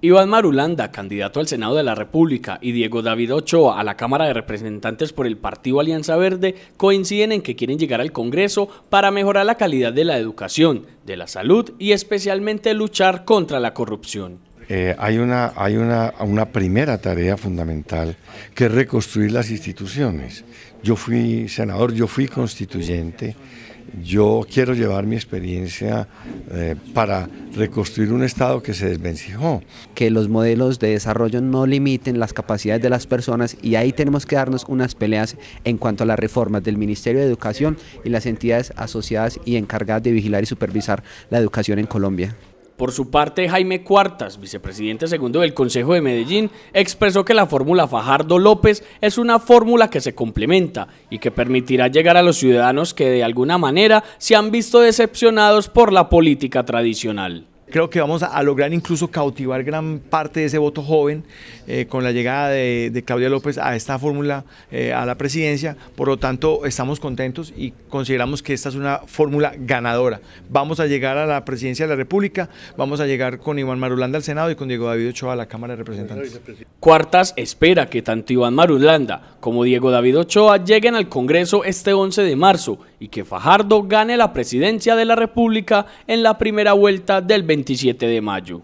Iván Marulanda, candidato al Senado de la República, y Diego David Ochoa a la Cámara de Representantes por el Partido Alianza Verde coinciden en que quieren llegar al Congreso para mejorar la calidad de la educación, de la salud y especialmente luchar contra la corrupción. Eh, hay, una, hay una, primera tarea fundamental que es reconstruir las instituciones. Yo fui senador, yo fui constituyente, yo quiero llevar mi experiencia eh, para reconstruir un Estado que se desvencijó. Que los modelos de desarrollo no limiten las capacidades de las personas y ahí tenemos que darnos unas peleas en cuanto a las reformas del Ministerio de Educación y las entidades asociadas y encargadas de vigilar y supervisar la educación en Colombia. Por su parte, Jaime Cuartas, vicepresidente segundo del Consejo de Medellín, expresó que la fórmula Fajardo López es una fórmula que se complementa y que permitirá llegar a los ciudadanos que de alguna manera se han visto decepcionados por la política tradicional. Creo que vamos a, lograr incluso cautivar gran parte de ese voto joven eh, con la llegada de, Claudia López a esta fórmula, eh, a la presidencia. Por lo tanto, estamos contentos y consideramos que esta es una fórmula ganadora. Vamos a llegar a la presidencia de la República, vamos a llegar con Iván Marulanda al Senado y con Diego David Ochoa a la Cámara de Representantes. Cuartas espera que tanto Iván Marulanda como Diego David Ochoa lleguen al Congreso este 11 de marzo y que Fajardo gane la presidencia de la República en la primera vuelta del 27 de mayo.